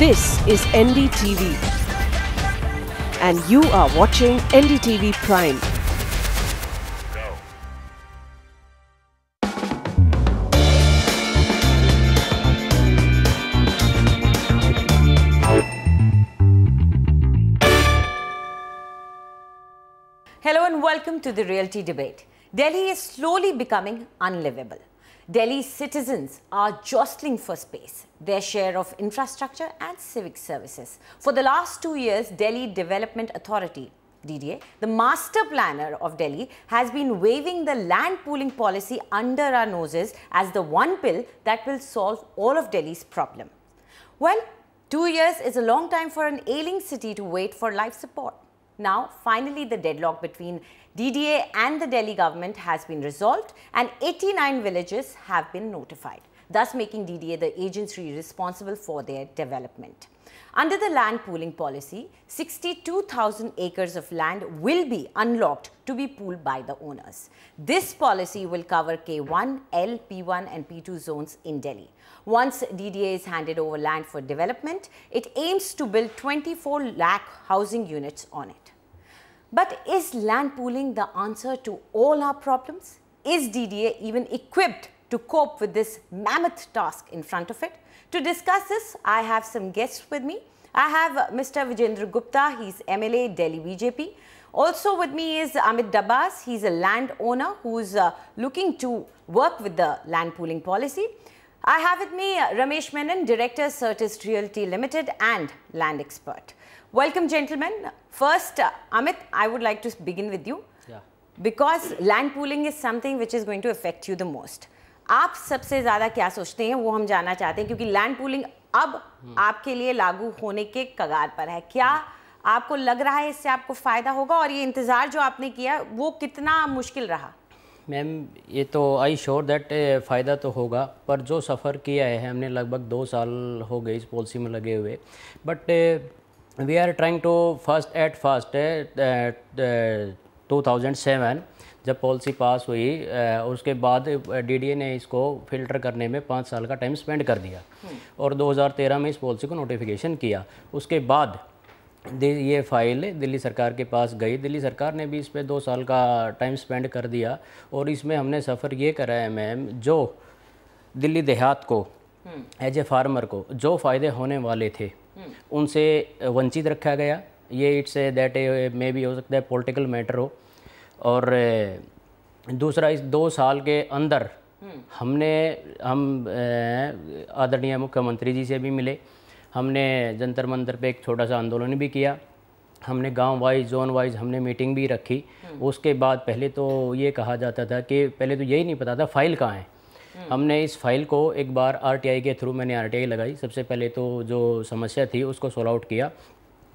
This is NDTV and you are watching NDTV Prime. Hello and welcome to the Realty Debate. Delhi is slowly becoming unlivable. Delhi citizens are jostling for space, their share of infrastructure and civic services. For the last two years, Delhi Development Authority, DDA, the master planner of Delhi, has been waving the land pooling policy under our noses as the one pill that will solve all of Delhi's problem. Well, two years is a long time for an ailing city to wait for life support. Now, finally, the deadlock between DDA and the Delhi government has been resolved and 89 villages have been notified, thus making DDA the agency responsible for their development. Under the land pooling policy, 62,000 acres of land will be unlocked to be pooled by the owners. This policy will cover K1, L, P1 and P2 zones in Delhi. Once DDA is handed over land for development, it aims to build 24 lakh housing units on it. But is land pooling the answer to all our problems? Is DDA even equipped to cope with this mammoth task in front of it? To discuss this, I have some guests with me. I have Mr. Vijendra Gupta, he's MLA Delhi BJP. Also with me is Amit Dabas, he's a landowner who's uh, looking to work with the land pooling policy. I have with me Ramesh Menon, Director Certis Realty Limited and land expert. Welcome, gentlemen. First, uh, Amit, I would like to begin with you. Yeah. Because land pooling is something which is going to affect you the most. आप सबसे ज़्यादा क्या सोचते हैं वो हम जानना चाहते हैं क्योंकि land pooling अब hmm. आपके लिए लागू होने के कगार पर है क्या hmm. आपको लग रहा है इससे आपको फ़ायदा होगा और ये इंतज़ार जो आपने किया वो कितना मुश्किल रहा मैम ये तो आई श्योर दैट फ़ायदा तो होगा पर जो सफ़र किया है हमने लगभग दो साल हो गए इस पॉलिसी में लगे हुए but we are trying to first at first uh, eh, 2007 जब पॉलिसी पास हुई uh, उसके बाद डीडीए eh, ने इसको फिल्टर करने में पाँच साल का टाइम स्पेंड कर दिया और 2013 में इस पॉलिसी को नोटिफिकेशन किया उसके बाद ये फाइल दिल्ली सरकार के पास गई दिल्ली सरकार ने भी इस पर दो साल का टाइम स्पेंड कर दिया और इसमें हमने सफ़र ये करा है मैम जो दिल्ली देहात को एज ए फार्मर को जो फ़ायदे होने वाले थे उनसे वंचित रखा गया ये इट्स दैट मे भी हो सकता है पॉलिटिकल मैटर हो और दूसरा इस दो साल के अंदर हम्म। हमने हम आदरणीय मुख्यमंत्री जी से भी मिले हमने जंतर मंतर पे एक छोटा सा आंदोलन भी किया हमने गांव वाइज जोन वाइज हमने मीटिंग भी रखी हम्म। उसके बाद पहले तो ये कहा जाता था कि पहले तो यही नहीं पता था फाइल कहाँ है हम्म। हमने इस फाइल को एक बार आरटीआई के थ्रू मैंने आरटीआई लगाई सबसे पहले तो जो समस्या थी उसको सॉल्व आउट किया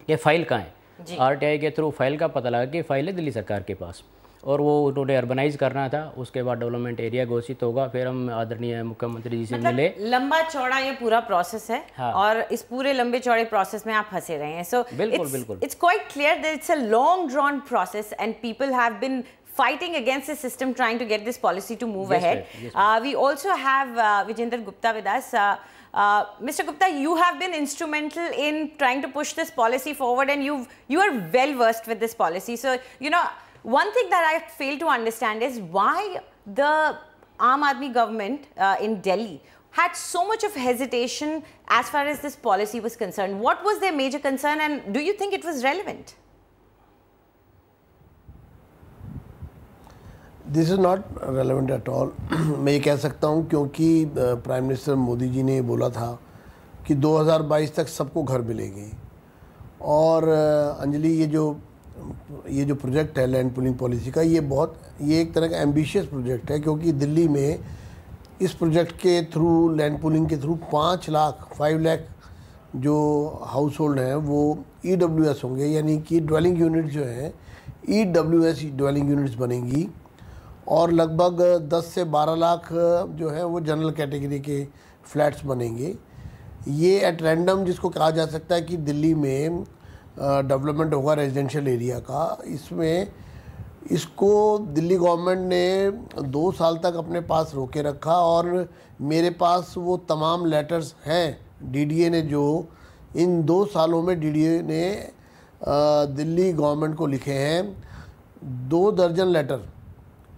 कि फ़ाइल कहाँ है आरटीआई के थ्रू फाइल का पता लगा कि फ़ाइल है दिल्ली सरकार के पास और वो उन्होंने अर्बनाइज करना था उसके बाद डेवलपमेंट एरिया घोषित होगा फिर हम आदरणीय मुख्यमंत्री जी से मतलब मिले लंबा चौड़ा ये पूरा प्रोसेस है हाँ। और इस पूरे लंबे चौड़े प्रोसेस में आप फंसे रहे हैं सो बिल्कुल बिल्कुल it's quite clear that it's a long drawn process and people have been fighting against the system, trying to get this policy to move yes, ahead. Yes, uh, we also have uh, Vijender Gupta with us. Uh, uh Mr. Gupta, you have been instrumental in trying to push this policy forward and you you are well versed with this policy. So, you know, one thing that I fail to understand is why the Aam Aadmi government uh, in Delhi had so much of hesitation as far as this policy was concerned. What was their major concern and do you think it was relevant? This is not relevant at all मैं ये कह सकता हूँ क्योंकि prime minister Modi जी ने बोला था कि 2022 तक सबको घर मिलेगी और अंजलि ये जो ये जो प्रोजेक्ट है लैंड पुलिंग पॉलिसी का ये बहुत ये एक तरह का एम्बिशियस प्रोजेक्ट है क्योंकि दिल्ली में इस प्रोजेक्ट के थ्रू लैंड पुलिंग के थ्रू पाँच लाख फाइव लाख जो हाउस होल्ड हैं वो ई e होंगे यानी कि ड्वेलिंग यूनिट जो हैं E W S dwelling units बनेंगी और लगभग 10 से 12 लाख जो है वो जनरल कैटेगरी के फ्लैट्स बनेंगे ये एट रैंडम जिसको कहा जा सकता है कि दिल्ली में डेवलपमेंट होगा रेजिडेंशियल एरिया का इसमें इसको दिल्ली गवर्नमेंट ने दो साल तक अपने पास रोके रखा और मेरे पास वो तमाम लेटर्स हैं डीडीए ने जो इन दो सालों में डीडीए ने दिल्ली गवर्नमेंट को लिखे हैं दो दर्जन लेटर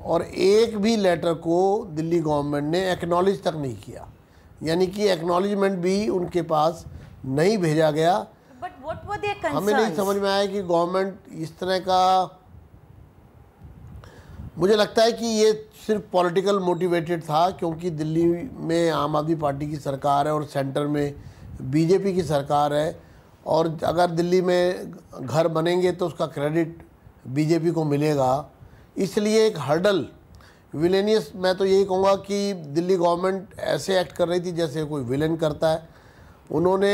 और एक भी लेटर को दिल्ली गवर्नमेंट ने एक्नॉलेज तक नहीं किया यानी कि एक्नॉलेजमेंट भी उनके पास नहीं भेजा गया हमें नहीं समझ में आया कि गवर्नमेंट इस तरह का मुझे लगता है कि ये सिर्फ पॉलिटिकल मोटिवेटेड था क्योंकि दिल्ली में आम आदमी पार्टी की सरकार है और सेंटर में बीजेपी की सरकार है और अगर दिल्ली में घर बनेंगे तो उसका क्रेडिट बीजेपी को मिलेगा इसलिए एक हर्डल विलेनियस मैं तो यही कहूँगा कि दिल्ली गवर्नमेंट ऐसे एक्ट कर रही थी जैसे कोई विलेन करता है उन्होंने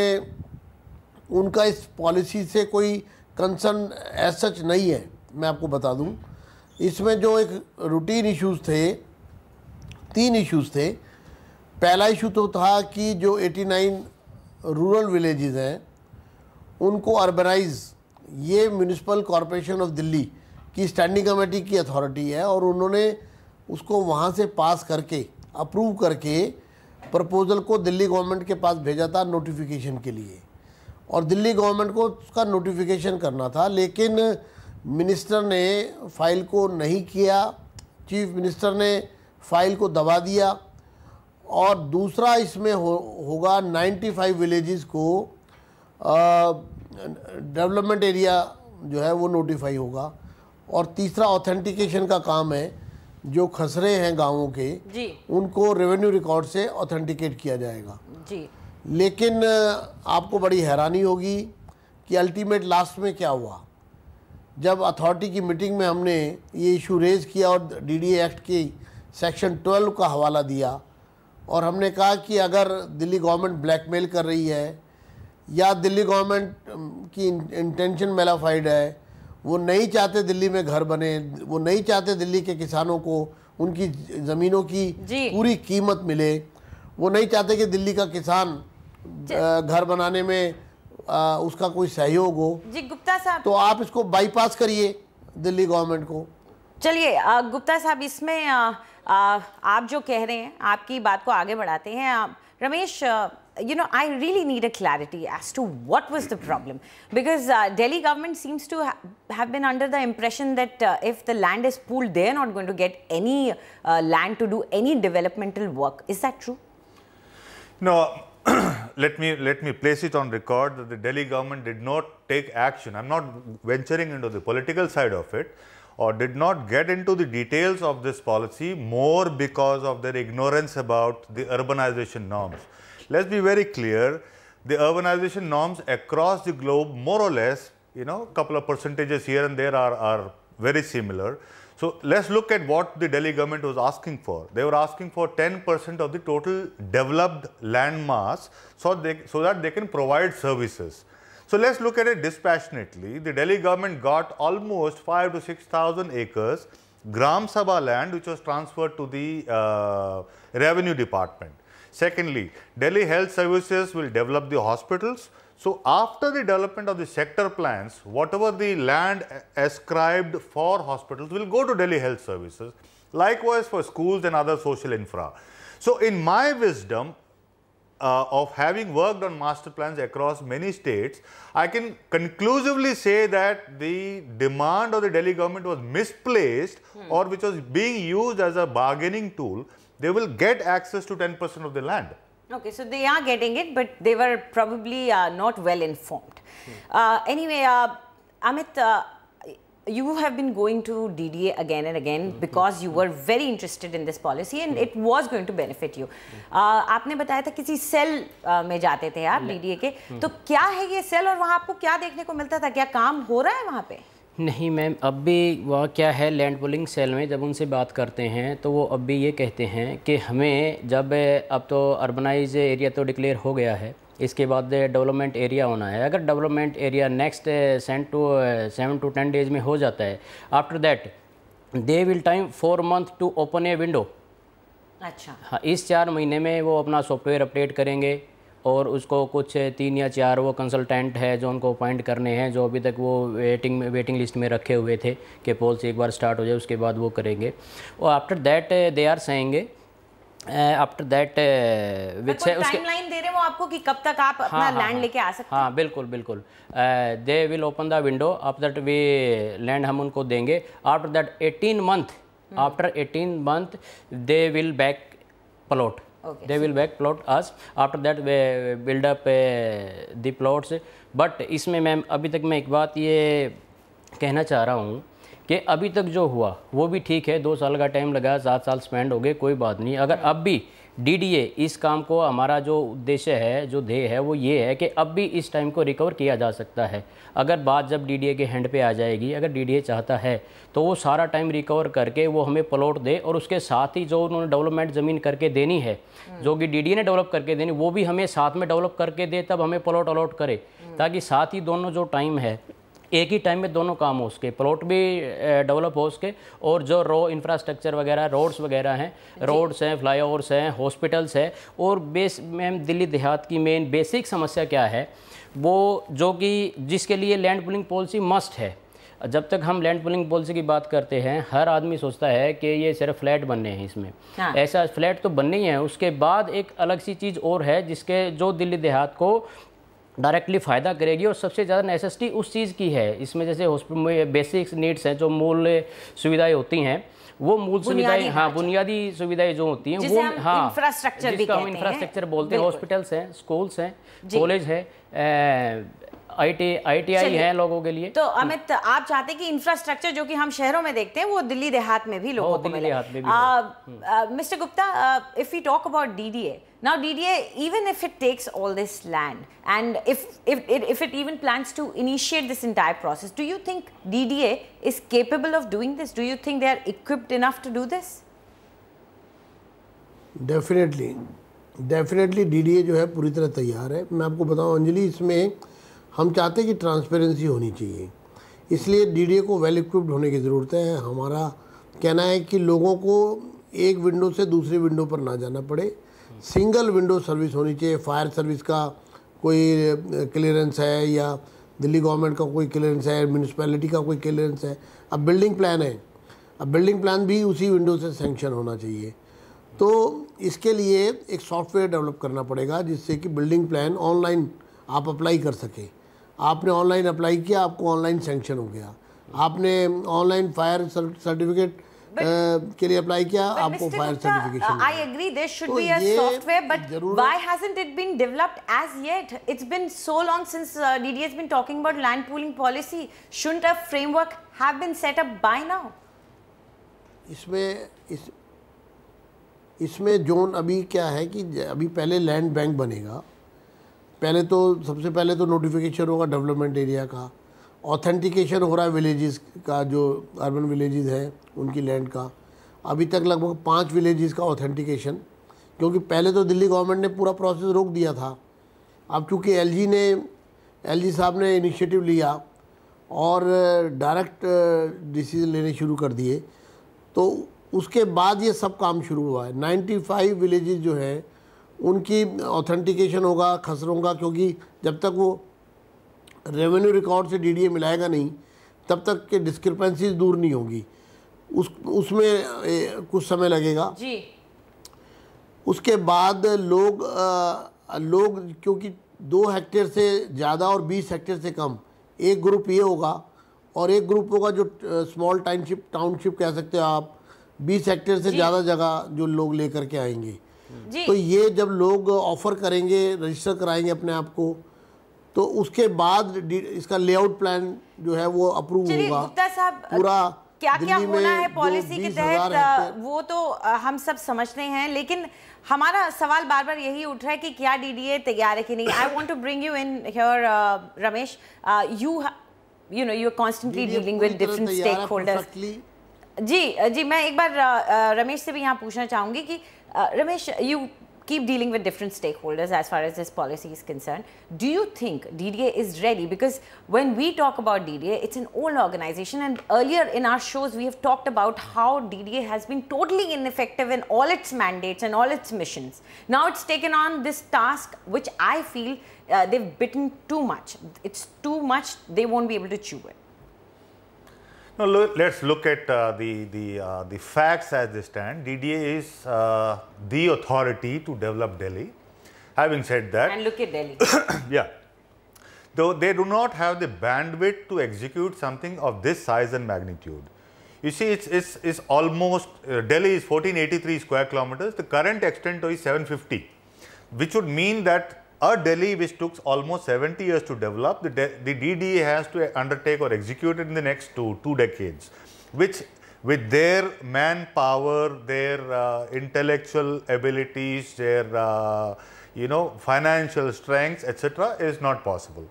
उनका इस पॉलिसी से कोई कंसर्न एज सच नहीं है मैं आपको बता दूं इसमें जो एक रूटीन इश्यूज थे तीन इश्यूज थे पहला इशू तो था कि जो 89 रूरल विलेजेस हैं उनको अर्बनाइज ये म्यूनसिपल कॉरपोरेशन ऑफ दिल्ली की स्टैंडिंग कमेटी की अथॉरिटी है और उन्होंने उसको वहाँ से पास करके अप्रूव करके प्रपोज़ल को दिल्ली गवर्नमेंट के पास भेजा था नोटिफिकेशन के लिए और दिल्ली गवर्नमेंट को उसका नोटिफिकेशन करना था लेकिन मिनिस्टर ने फाइल को नहीं किया चीफ मिनिस्टर ने फाइल को दबा दिया और दूसरा इसमें हो होगा 95 विलेजेस को डेवलपमेंट एरिया जो है वो नोटिफाई होगा और तीसरा ऑथेंटिकेशन का काम है जो खसरे हैं गांवों के जी उनको रेवेन्यू रिकॉर्ड से ऑथेंटिकेट किया जाएगा जी लेकिन आपको बड़ी हैरानी होगी कि अल्टीमेट लास्ट में क्या हुआ जब अथॉरिटी की मीटिंग में हमने ये इशू रेज किया और डीडी एक्ट की सेक्शन 12 का हवाला दिया और हमने कहा कि अगर दिल्ली गवर्नमेंट ब्लैकमेल कर रही है या दिल्ली गवर्नमेंट की इंटेंशन मेलाफाइड है वो नहीं चाहते दिल्ली में घर बने वो नहीं चाहते दिल्ली के किसानों को उनकी ज़मीनों की पूरी कीमत मिले वो नहीं चाहते कि दिल्ली का किसान घर बनाने में आ, उसका कोई सहयोग हो जी गुप्ता साहब तो आप इसको बाईपास करिए दिल्ली गवर्नमेंट को चलिए गुप्ता साहब इसमें आ... आप जो कह रहे हैं आपकी बात को आगे बढ़ाते हैं Ramesh you know, I really need a clarity as to what was the problem because uh, Delhi government seems to have been under the impression that uh, if the land is pooled, they are not going to get any uh, land to do any developmental work. Is that true? No. let me let me place it on record that the Delhi government did not take action. I'm not venturing into the political side of it or did not get into the details of this policy more because of their ignorance about the urbanization norms. Let's be very clear, the urbanization norms across the globe more or less, you know, a couple of percentages here and there are, are very similar. So let's look at what the Delhi government was asking for. They were asking for 10% of the total developed land mass so, they, so that they can provide services. So let's look at it dispassionately. The Delhi government got almost 5 to 6,000 acres Gram Sabha land which was transferred to the uh, revenue department. Secondly, Delhi Health Services will develop the hospitals. So after the development of the sector plans, whatever the land ascribed for hospitals will go to Delhi Health Services. Likewise for schools and other social infra. So in my wisdom, uh, of having worked on master plans across many states, I can conclusively say that the demand of the Delhi government was misplaced hmm. or which was being used as a bargaining tool. They will get access to 10% of the land. Okay, so they are getting it, but they were probably uh, not well informed. Hmm. Uh, anyway, uh, Amit, uh, you have been going to DDA again and again mm -hmm. because you were very interested in this policy and mm -hmm. it mm-hmm. was going to benefit you. Mm-hmm. Uh, आपने बताया था किसी cell uh, में जाते थे आप DDA के mm-hmm. तो क्या है ये सेल और वहाँ आपको क्या देखने को मिलता था क्या काम हो रहा है वहाँ पे? नहीं मैम अब भी वह क्या है लैंड पुलिंग सेल में जब उनसे बात करते हैं तो वो अब भी ये कहते हैं कि हमें जब अब तो अर्बनाइज एरिया तो डिक्लेयर हो गया है इसके बाद डेवलपमेंट एरिया होना है अगर development area next seven to seven to ten days में हो जाता है after that they will time four month to open a window अच्छा हाँ इस चार महीने में वो अपना सॉफ्टवेयर अपडेट करेंगे और उसको कुछ eh, तीन या चार वो कंसल्टेंट है जो उनको अपॉइंट करने हैं जो अभी तक वो वेटिंग वेटिंग लिस्ट में रखे हुए थे कि पोल्स एक बार स्टार्ट हो जाए उसके बाद वो करेंगे और आफ्टर दैट दे आर सेंगे आफ्टर दैट विच है उसके टाइमलाइन दे रहे हैं वो आपको कि कब तक आप अपना हाँ, लैंड हाँ, हाँ, लेके आ सकते हैं हाँ बिल्कुल बिल्कुल they will open the window after that we land हम उनको देंगे after that 18 month after 18 month they will back plot they will back plot back after that we that we build up uh, इसमें ma'am अभी तक मैं एक बात ये कहना चाह रहा हूँ कि अभी तक जो हुआ वो भी ठीक है दो साल का टाइम लगा सात साल स्पेंड हो गए कोई बात नहीं अगर अब भी डीडीए इस काम को हमारा जो उद्देश्य है जो ध्येय है वो ये है कि अब भी इस टाइम को रिकवर किया जा सकता है अगर बात जब डीडीए के हैंड पे आ जाएगी अगर डीडीए चाहता है तो वो सारा टाइम रिकवर करके वो हमें प्लॉट दे और उसके साथ ही जो उन्होंने डेवलपमेंट ज़मीन करके देनी है हम्म। जो कि डी ने डेवलप करके देनी वो भी हमें साथ में डेवलप करके दे तब हमें प्लॉट अलॉट करे हम्म। ताकि साथ ही दोनों जो टाइम है एक ही टाइम में दोनों काम हो उसके प्लॉट भी डेवलप हो उसके और जो रो इंफ्रास्ट्रक्चर वगैरह रोड्स वगैरह हैं रोड्स हैं फ्लाई ओवर्स हैं हॉस्पिटल्स हैं और बेस मैम दिल्ली देहात की मेन बेसिक समस्या क्या है वो जो कि जिसके लिए लैंड पुलिंग पॉलिसी मस्ट है जब तक हम लैंड पुलिंग पॉलिसी की बात करते हैं हर आदमी सोचता है कि ये सिर्फ फ्लैट बनने हैं इसमें हाँ। ऐसा फ्लैट तो बनने ही है उसके बाद एक अलग सी चीज़ और है जिसके जो दिल्ली देहात को डायरेक्टली फ़ायदा करेगी और सबसे ज़्यादा नेसेसिटी उस चीज़ की है इसमें जैसे हॉस्पिटल में बेसिक नीड्स हैं जो मूल सुविधाएं होती हैं वो मूल सुविधाएं हाँ अच्छा। बुनियादी सुविधाएं जो होती हैं वो हाँ इंफ्रास्ट्रक्चर हम इंफ्रास्ट्रक्चर बोलते हैं हॉस्पिटल्स हैं स्कूल्स हैं कॉलेज है आईटी आईटीआई है लोगों के लिए तो अमित आप चाहते कि इंफ्रास्ट्रक्चर जो कि हम शहरों में देखते हैं वो दिल्ली देहात में भी लोगों को मिले mister Gupta if you talk about DDA Now DDA, even if it takes all this land and if, if, if it even plans to initiate this entire process, do you think DDA is capable of doing this? Do you think they are equipped enough to do this? Definitely. Definitely DDA जो है पूरी तरह तैयार है मैं आपको बताऊं अंजलि इसमें हम चाहते हैं कि ट्रांसपेरेंसी होनी चाहिए इसलिए डी को वेल इक्विप्ड होने की ज़रूरत है हमारा कहना है कि लोगों को एक विंडो से दूसरे विंडो पर ना जाना पड़े सिंगल विंडो सर्विस होनी चाहिए फायर सर्विस का कोई क्लियरेंस है या दिल्ली गवर्नमेंट का कोई क्लियरेंस है म्यूनसिपैलिटी का कोई क्लियरेंस है अब बिल्डिंग प्लान है अब बिल्डिंग प्लान भी उसी विंडो से सेंक्शन होना चाहिए तो इसके लिए एक सॉफ्टवेयर डेवलप करना पड़ेगा जिससे कि बिल्डिंग प्लान ऑनलाइन आप अप्लाई कर सकें आपने ऑनलाइन अप्लाई किया आपको ऑनलाइन सेंक्शन हो गया आपने ऑनलाइन फायर सर्टिफिकेट के लिए अप्लाई किया आपको fire certification I agree this should be a software but why hasn't it been developed as yet it's been so long since DD has been talking about land pooling policy shouldn't a framework have been set up by now इसमें इस इसमें zone अभी क्या है कि अभी पहले land bank बनेगा पहले तो सबसे पहले तो नोटिफिकेशन होगा डेवलपमेंट एरिया का ऑथेंटिकेशन हो रहा है विलेजेस का जो अर्बन विलेजेस हैं उनकी लैंड का अभी तक लगभग पाँच विलेजेस का ऑथेंटिकेशन क्योंकि पहले तो दिल्ली गवर्नमेंट ने पूरा प्रोसेस रोक दिया था अब चूँकि एल ने एल साहब ने इनिशिएटिव लिया और डायरेक्ट डिसीजन लेने शुरू कर दिए तो उसके बाद ये सब काम शुरू हुआ है 95 विलेज़ जो हैं उनकी ऑथेंटिकेशन होगा खसरों का क्योंकि जब तक वो रेवेन्यू रिकॉर्ड से डीडीए मिलाएगा नहीं तब तक के डिस्क्रिपेंसीज दूर नहीं होगी उस उसमें कुछ समय लगेगा जी उसके बाद लोग आ, लोग क्योंकि दो हेक्टेयर से ज़्यादा और बीस हेक्टेयर से कम एक ग्रुप ये होगा और एक ग्रुप होगा जो स्मॉल टाइमशिप टाउनशिप कह सकते हो आप बीस हेक्टेयर से ज़्यादा जगह जो लोग लेकर के आएंगे तो ये जब लोग ऑफर करेंगे रजिस्टर कराएंगे अपने आप को तो उसके बाद इसका लेआउट प्लान जो है वो अप्रूव होगा पूरा क्या क्या होना है पॉलिसी के तहत वो तो हम सब समझते हैं लेकिन हमारा सवाल बार बार यही उठ रहा है कि क्या डीडीए तैयार है कि नहीं I want to bring you in here Ramesh you you know you constantly dealing with different stakeholders जी जी मैं एक बार रमेश से भी यहाँ पूछना चाहूंगी कि Uh, Ramesh, you keep dealing with different stakeholders as far as this policy is concerned. Do you think DDA is ready? Because when we talk about DDA, it's an old organization. And earlier in our shows, we have talked about how DDA has been totally ineffective in all its mandates and all its missions. Now it's taken on this task, which I feel uh, they've bitten too much. It's too much. They won't be able to chew it. Now let's look at uh, the the uh, the facts as they stand. DDA is uh, the authority to develop Delhi. Having said that, and look at Delhi. yeah, though they do not have the bandwidth to execute something of this size and magnitude. You see, it's it's, it's almost uh, Delhi is 1483 square kilometers. The current extent is 750, which would mean that a Delhi which took almost 70 years to develop, the, de the DDA has to undertake or execute it in the next two, two decades, which with their manpower, their uh, intellectual abilities, their uh, you know financial strengths, etc., is not possible.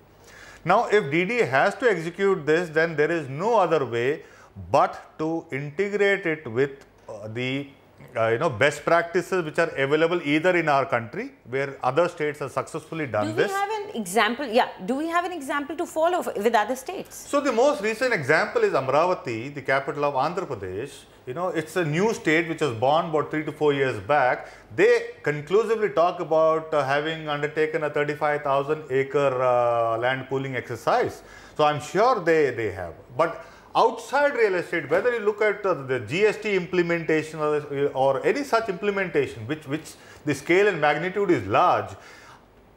Now, if DDA has to execute this, then there is no other way but to integrate it with uh, the uh, you know best practices which are available either in our country where other states have successfully done do we this. have an example? Yeah, do we have an example to follow with other states? So the most recent example is Amravati, the capital of Andhra Pradesh. You know, it's a new state which was born about three to four years back. They conclusively talk about uh, having undertaken a 35,000 acre uh, land pooling exercise. So I'm sure they they have, but outside real estate, whether you look at uh, the GST implementation or, or, any such implementation, which, which the scale and magnitude is large,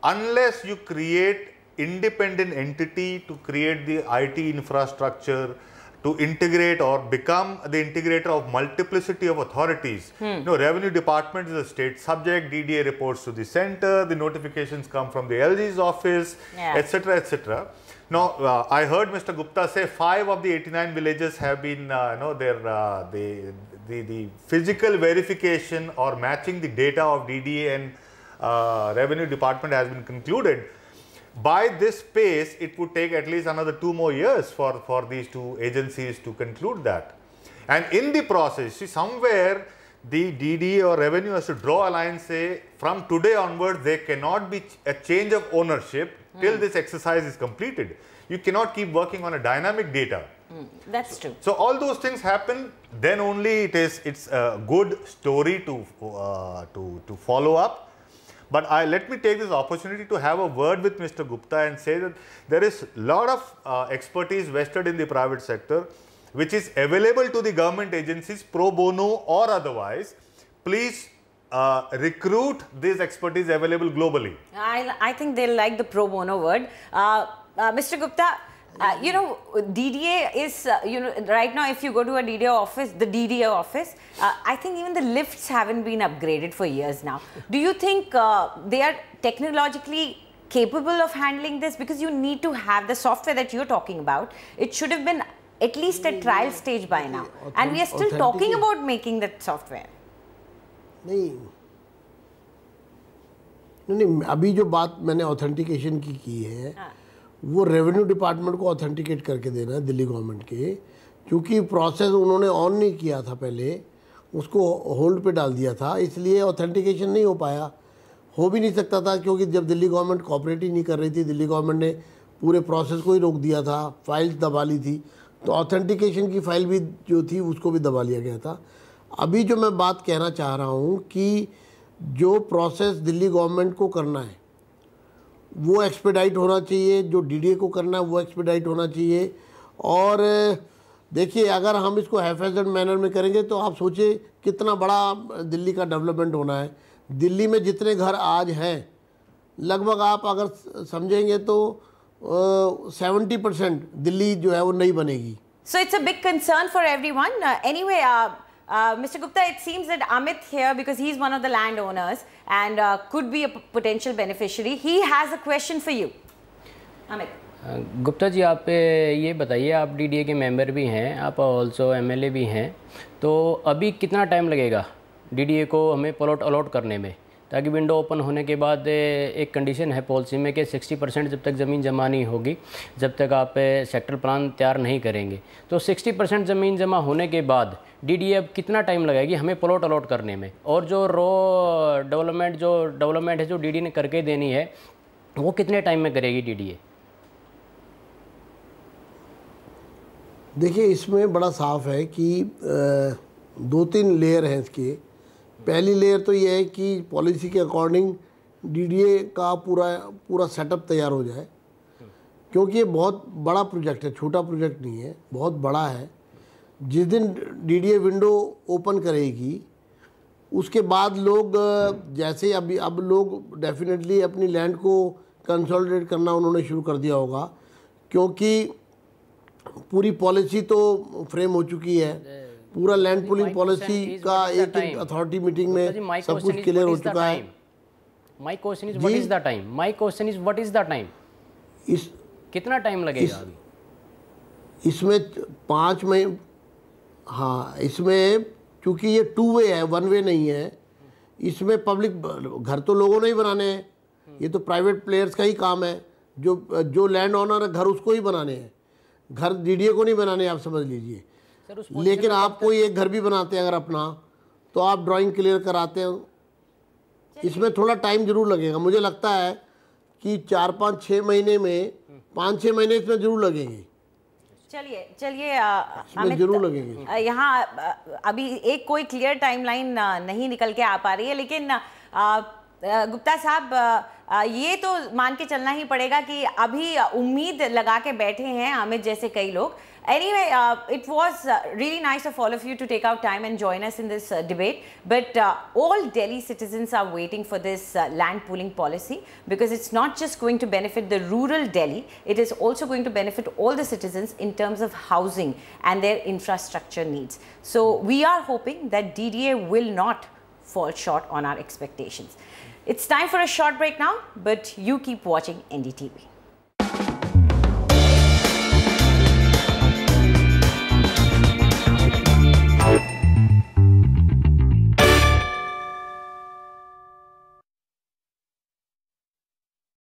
unless you create independent entity to create the IT infrastructure, to integrate or become the integrator of multiplicity of authorities. Hmm. You know, revenue department is a state subject, DDA reports to the center, the notifications come from the LG's office, etc., yeah. etc. Et now, uh, I heard Mr. Gupta say five of the 89 villages have been, uh, you know, their, uh, the, the, the physical verification or matching the data of DDA and uh, revenue department has been concluded. By this pace, it would take at least another two more years for, for these two agencies to conclude that. And in the process, see, somewhere the DDA or revenue has to draw a line say from today onwards there cannot be a change of ownership mm. till this exercise is completed. You cannot keep working on a dynamic data. Mm. That's true. So, all those things happen then only it is it's a good story to uh, to to follow up. But I, let me take this opportunity to have a word with Mr. Gupta and say that there is lot of uh, expertise vested in the private sector which is available to the government agencies pro bono or otherwise, please uh, recruit this expertise available globally. I, I think they'll like the pro bono word. Uh, uh, Mr. Gupta, uh, you know, DDA is, uh, you know, right now if you go to a DDA office, the DDA office, uh, I think even the lifts haven't been upgraded for years now. Do you think uh, they are technologically capable of handling this? Because you need to have the software that you're talking about. It should have been at least at trial stage by now. And we are still talking about making that software. नहीं नहीं अभी जो बात मैंने authentication की की है हाँ. वो रेवेन्यू डिपार्टमेंट को ऑथेंटिकेट करके देना है दिल्ली गवर्नमेंट के क्योंकि प्रोसेस उन्होंने ऑन नहीं किया था पहले उसको होल्ड पे डाल दिया था इसलिए ऑथेंटिकेशन नहीं हो पाया हो भी नहीं सकता था क्योंकि जब दिल्ली गवर्नमेंट कॉपरेट ही नहीं कर रही थी दिल्ली गवर्नमेंट ने पूरे प्रोसेस को ही रोक दिया था फाइल्स दबा ली थी तो ऑथेंटिकेशन की फाइल भी जो थी उसको भी दबा लिया गया था अभी जो मैं बात कहना चाह रहा हूँ कि जो प्रोसेस दिल्ली गवर्नमेंट को करना है वो एक्सपेडाइट होना चाहिए जो डीडीए को करना है वो एक्सपेडाइट होना चाहिए और देखिए अगर हम इसको हैफेजन मैनर में करेंगे तो आप सोचिए कितना बड़ा दिल्ली का डेवलपमेंट होना है दिल्ली में जितने घर आज हैं लगभग आप अगर समझेंगे तो सेवेंटी परसेंट दिल्ली जो है वो नहीं बनेगी so it's a big concern for everyone anyway Uh, Mr. Gupta, it seems that Amit here, because he's one of the landowners and uh, could be a potential beneficiary, he has a question for you. Amit. Gupta ji आप ये बताइए आप DDA के member भी हैं आप also MLA भी हैं तो अभी कितना टाइम लगेगा डीडीए को हमें प्लॉट अलॉट करने में ताकि विंडो ओपन होने के बाद एक कंडीशन है पॉलिसी में कि 60 परसेंट जब तक ज़मीन जमा नहीं होगी जब तक आप सेक्टर प्लान तैयार नहीं करेंगे तो 60 परसेंट ज़मीन जमा होने के बाद डी अब कितना टाइम लगाएगी हमें प्लॉट अलॉट करने में और जो रो डेवलपमेंट जो डेवलपमेंट है जो डी ने करके देनी है वो कितने टाइम में करेगी डी देखिए इसमें बड़ा साफ है कि दो तीन लेयर हैं इसके पहली लेयर तो ये है कि पॉलिसी के अकॉर्डिंग डीडीए का पूरा पूरा सेटअप तैयार हो जाए क्योंकि ये बहुत बड़ा प्रोजेक्ट है छोटा प्रोजेक्ट नहीं है बहुत बड़ा है जिस दिन डीडीए विंडो ओपन करेगी उसके बाद लोग जैसे अभी अब लोग डेफिनेटली अपनी लैंड को कंसोलिडेट करना उन्होंने शुरू कर दिया होगा क्योंकि पूरी पॉलिसी तो फ्रेम हो चुकी है पूरा लैंड पुलिंग पॉलिसी का एक अथॉरिटी मीटिंग में सब कुछ क्लियर हो चुका है my question is what is the time my question is what is the time इस कितना टाइम लगेगा इस, इसमें पाँच मई हाँ इसमें क्योंकि ये टू वे है वन वे नहीं है इसमें पब्लिक घर तो लोगों ने ही बनाने हैं ये तो प्राइवेट प्लेयर्स का ही काम है जो जो लैंड ऑनर है घर उसको ही बनाने हैं घर डी को नहीं बनाने आप समझ लीजिए लेकिन आप कोई एक घर भी बनाते हैं अगर अपना तो आप ड्राइंग क्लियर कराते हो इसमें थोड़ा टाइम जरूर लगेगा मुझे लगता है कि चार पाँच छः महीने में पाँच छः महीने इसमें जरूर लगेंगे चलिए चलिए जरूर लगेंगे यहाँ अभी एक कोई क्लियर टाइमलाइन नहीं निकल के आ पा रही है लेकिन गुप्ता साहब ये तो मान के चलना ही पड़ेगा कि अभी उम्मीद लगा के बैठे हैं अमित जैसे कई लोग Anyway, uh, it was uh, really nice of all of you to take out time and join us in this uh, debate. But uh, all Delhi citizens are waiting for this uh, land pooling policy because it's not just going to benefit the rural Delhi, it is also going to benefit all the citizens in terms of housing and their infrastructure needs. So we are hoping that DDA will not fall short on our expectations. It's time for a short break now, but you keep watching NDTV.